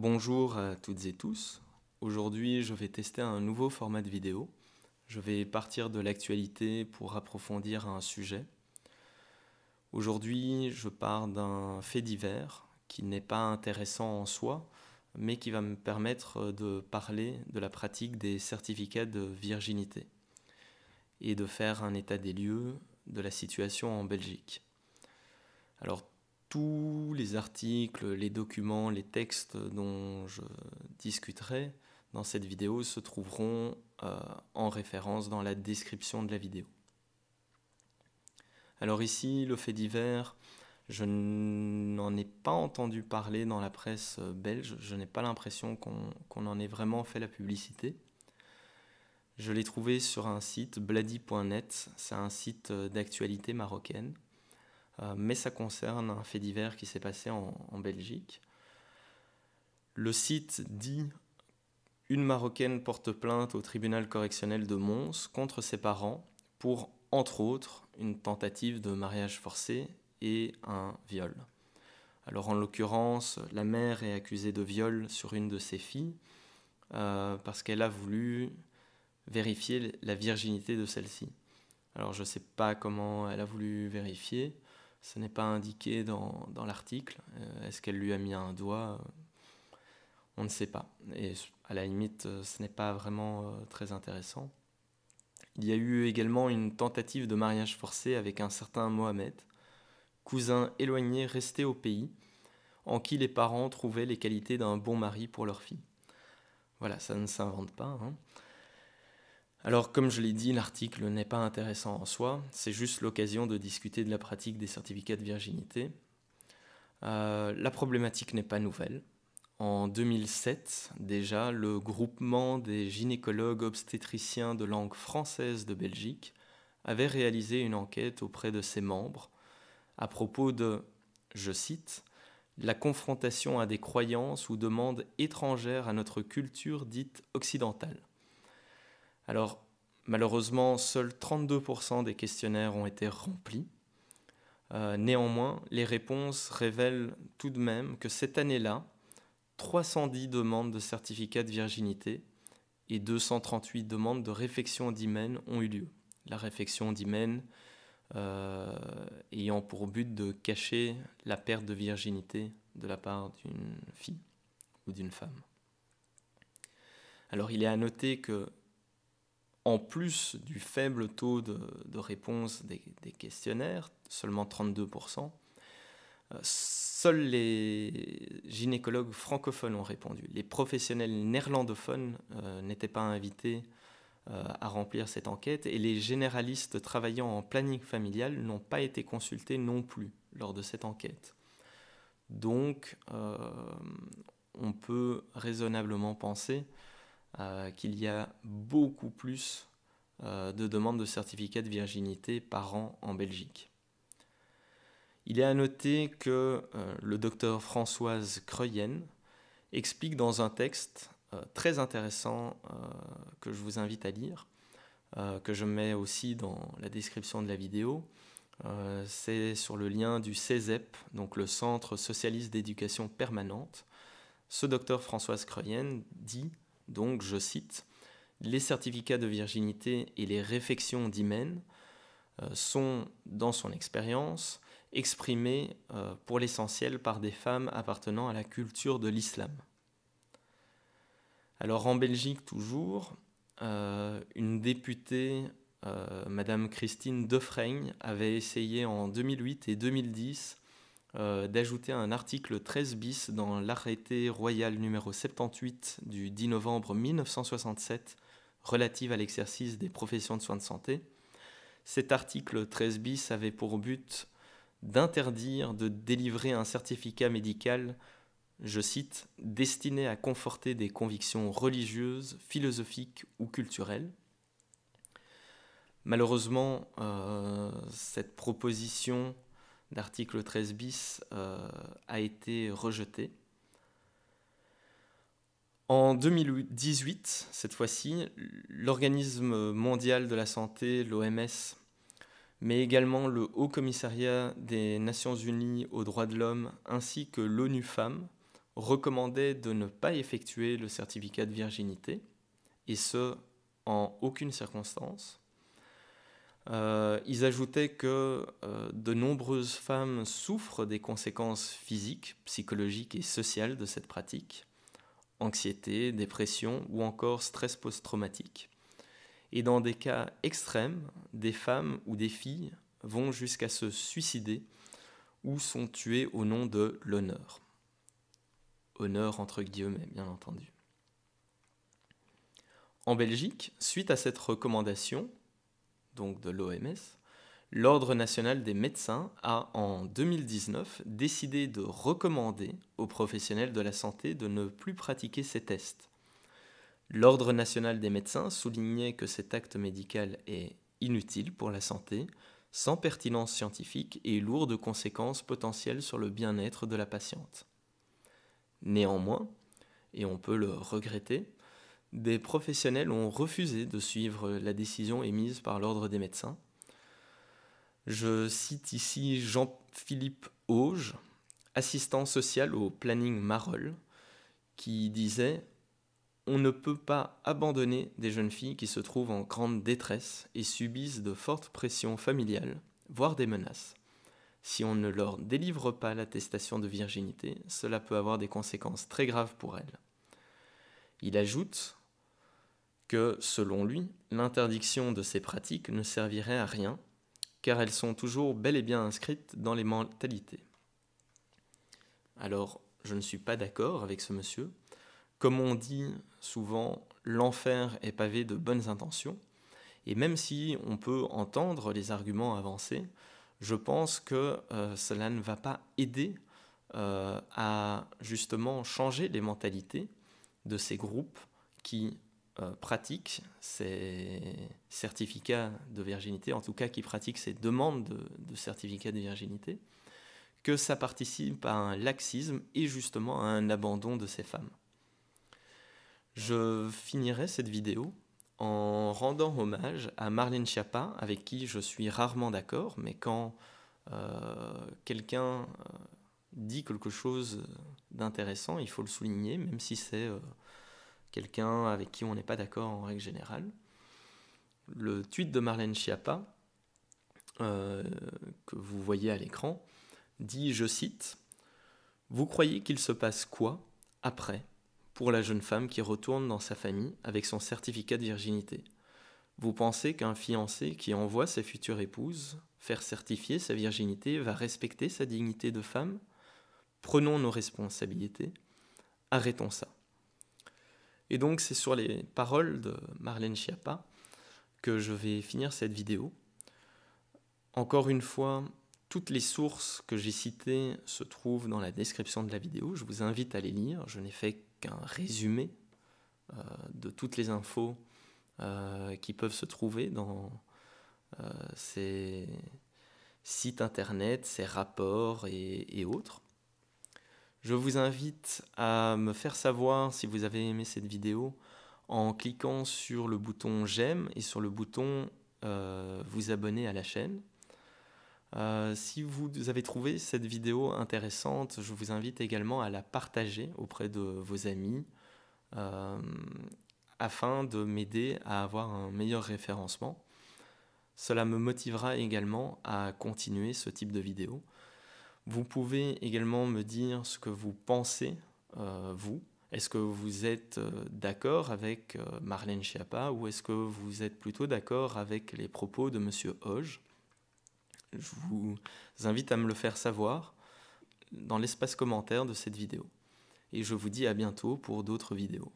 Bonjour à toutes et tous. Aujourd'hui, je vais tester un nouveau format de vidéo. Je vais partir de l'actualité pour approfondir un sujet. Aujourd'hui, je pars d'un fait divers qui n'est pas intéressant en soi, mais qui va me permettre de parler de la pratique des certificats de virginité et de faire un état des lieux de la situation en Belgique. Alors tous les articles, les documents, les textes dont je discuterai dans cette vidéo se trouveront euh, en référence dans la description de la vidéo. Alors ici, le fait divers, je n'en ai pas entendu parler dans la presse euh, belge, je n'ai pas l'impression qu'on en ait vraiment fait la publicité. Je l'ai trouvé sur un site, bladi.net, c'est un site euh, d'actualité marocaine. Euh, mais ça concerne un fait divers qui s'est passé en, Belgique. Le site dit une Marocaine porte plainte au tribunal correctionnel de Mons contre ses parents pour, entre autres, une tentative de mariage forcé et un viol. Alors en l'occurrence, la mère est accusée de viol sur une de ses filles euh, parce qu'elle a voulu vérifier la virginité de celle-ci. Alors je ne sais pas comment elle a voulu vérifier, ce n'est pas indiqué dans, l'article. Euh, est-ce qu'elle lui a mis un doigt euh, On ne sait pas. Et à la limite, euh, ce n'est pas vraiment très intéressant. Il y a eu également une tentative de mariage forcé avec un certain Mohamed, cousin éloigné resté au pays, en qui les parents trouvaient les qualités d'un bon mari pour leur fille. Voilà, ça ne s'invente pas. Hein. Alors comme je l'ai dit, l'article n'est pas intéressant en soi, c'est juste l'occasion de discuter de la pratique des certificats de virginité. Euh, la problématique n'est pas nouvelle. En 2007, déjà, le groupement des gynécologues obstétriciens de langue française de Belgique avait réalisé une enquête auprès de ses membres à propos de, je cite, la confrontation à des croyances ou demandes étrangères à notre culture dite occidentale. Alors, malheureusement, seuls 32% des questionnaires ont été remplis. Euh, néanmoins, les réponses révèlent tout de même que cette année-là, 310 demandes de certificat de virginité et 238 demandes de réfection d'hymen ont eu lieu. La réfection d'hymen euh, ayant pour but de cacher la perte de virginité de la part d'une fille ou d'une femme. Alors il est à noter que en plus du faible taux de, réponse des, questionnaires, seulement 32%, euh, seuls les gynécologues francophones ont répondu. Les professionnels néerlandophones euh, n'étaient pas invités euh, à remplir cette enquête et les généralistes travaillant en planning familial n'ont pas été consultés non plus lors de cette enquête. Donc, on peut raisonnablement penser euh, qu'il y a beaucoup plus euh, de demandes de certificats de virginité par an en Belgique. Il est à noter que euh, le docteur Françoise Creyen explique dans un texte très intéressant que je vous invite à lire, que je mets aussi dans la description de la vidéo, c'est sur le lien du CESEP, donc le Centre Socialiste d'Éducation Permanente. Ce docteur Françoise Creyen dit donc, je cite, Les certificats de virginité et les réflexions d'hymen euh, sont, dans son expérience, exprimés euh, pour l'essentiel par des femmes appartenant à la culture de l'islam. Alors en Belgique toujours, euh, une députée, Madame Christine Defraigne, avait essayé en 2008 et 2010 euh, d'ajouter un article 13 bis dans l'arrêté royal numéro 78 du 10 novembre 1967 relative à l'exercice des professions de soins de santé. Cet article 13 bis avait pour but d'interdire de délivrer un certificat médical, je cite, destiné à conforter des convictions religieuses, philosophiques ou culturelles. Malheureusement, euh, cette proposition d'article 13 bis euh, a été rejeté. En 2018, cette fois-ci, l'Organisme mondial de la santé, l'OMS, mais également le Haut Commissariat des Nations Unies aux droits de l'homme ainsi que l'ONU Femmes recommandaient de ne pas effectuer le certificat de virginité, et ce, en aucune circonstance. Euh, ils ajoutaient que euh, de nombreuses femmes souffrent des conséquences physiques, psychologiques et sociales de cette pratique, anxiété, dépression ou encore stress post-traumatique. Et dans des cas extrêmes, des femmes ou des filles vont jusqu'à se suicider ou sont tuées au nom de l'honneur. Honneur entre guillemets, bien entendu. En Belgique, suite à cette recommandation, donc de l'OMS, l'Ordre national des médecins a en 2019 décidé de recommander aux professionnels de la santé de ne plus pratiquer ces tests. L'Ordre national des médecins soulignait que cet acte médical est inutile pour la santé, sans pertinence scientifique et lourd de conséquences potentielles sur le bien-être de la patiente. Néanmoins, et on peut le regretter, des professionnels ont refusé de suivre la décision émise par l'Ordre des médecins. Je cite ici Jean-Philippe Auge, assistant social au planning Marol, qui disait On ne peut pas abandonner des jeunes filles qui se trouvent en grande détresse et subissent de fortes pressions familiales, voire des menaces. Si on ne leur délivre pas l'attestation de virginité, cela peut avoir des conséquences très graves pour elles. Il ajoute que, selon lui, l'interdiction de ces pratiques ne servirait à rien, car elles sont toujours bel et bien inscrites dans les mentalités. Alors, je ne suis pas d'accord avec ce monsieur. Comme on dit souvent, l'enfer est pavé de bonnes intentions, et même si on peut entendre les arguments avancés, je pense que euh, cela ne va pas aider euh, à justement changer les mentalités de ces groupes qui euh, pratique ces certificats de virginité, en tout cas qui pratiquent ces demandes de, certificats de virginité, que ça participe à un laxisme et justement à un abandon de ces femmes. Je finirai cette vidéo en rendant hommage à Marlène Schiappa, avec qui je suis rarement d'accord, mais quand euh, quelqu'un euh, dit quelque chose d'intéressant, il faut le souligner, même si c'est quelqu'un avec qui on n'est pas d'accord en règle générale. Le tweet de Marlène Schiappa, euh, que vous voyez à l'écran, dit, je cite, Vous croyez qu'il se passe quoi après pour la jeune femme qui retourne dans sa famille avec son certificat de virginité Vous pensez qu'un fiancé qui envoie sa future épouse faire certifier sa virginité va respecter sa dignité de femme Prenons nos responsabilités, arrêtons ça. Et donc c'est sur les paroles de Marlène Schiappa que je vais finir cette vidéo. Encore une fois, toutes les sources que j'ai citées se trouvent dans la description de la vidéo. Je vous invite à les lire. Je n'ai fait qu'un résumé euh, de toutes les infos euh, qui peuvent se trouver dans euh, ces sites internet, ces rapports et autres. Je vous invite à me faire savoir si vous avez aimé cette vidéo en cliquant sur le bouton j'aime et sur le bouton euh, vous abonner à la chaîne. Euh, si vous avez trouvé cette vidéo intéressante, je vous invite également à la partager auprès de vos amis euh, afin de m'aider à avoir un meilleur référencement. Cela me motivera également à continuer ce type de vidéo. Vous pouvez également me dire ce que vous pensez, euh, vous. Est-ce que vous êtes euh, d'accord avec euh, Marlène Schiappa ou est-ce que vous êtes plutôt d'accord avec les propos de M. Hoge Je vous invite à me le faire savoir dans l'espace commentaire de cette vidéo. Et je vous dis à bientôt pour d'autres vidéos.